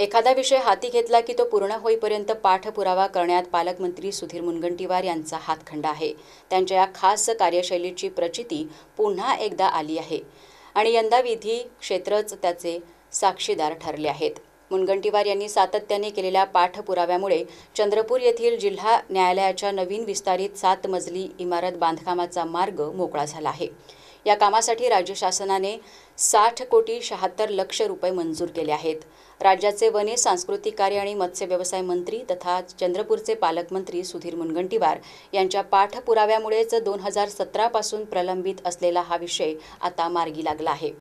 एखादा विषय हाती घेतला की तो पूर्ण होईपर्यंत पाठपुरावा करण्यात पालकमंत्री सुधीर मुनगंटीवार यांचा हातखंडा आहे त्यांच्या या खास कार्यशैलीची प्रचिती पुन्हा एकदा आली आहे आणि यंदा विधी क्षेत्रच त्याचे साक्षीदार ठरले आहेत मुनगंटीवार यांनी सातत्याने केलेल्या पाठपुराव्यामुळे चंद्रपूर येथील जिल्हा न्यायालयाच्या नवीन विस्तारित सात मजली इमारत बांधकामाचा मार्ग मोकळा झाला आहे या कामासाठी राज्य शासनाने साठ कोटी शहात्तर लक्ष रुपये मंजूर केले आहेत राज्याचे वने सांस्कृतिक कार्य आणि मत्स्य व्यवसाय मंत्री तथा चंद्रपूरचे पालकमंत्री सुधीर मुनगंटीवार यांच्या पाठपुराव्यामुळेच दोन हजार सतरापासून प्रलंबित असलेला हा विषय आता मार्गी लागला आहे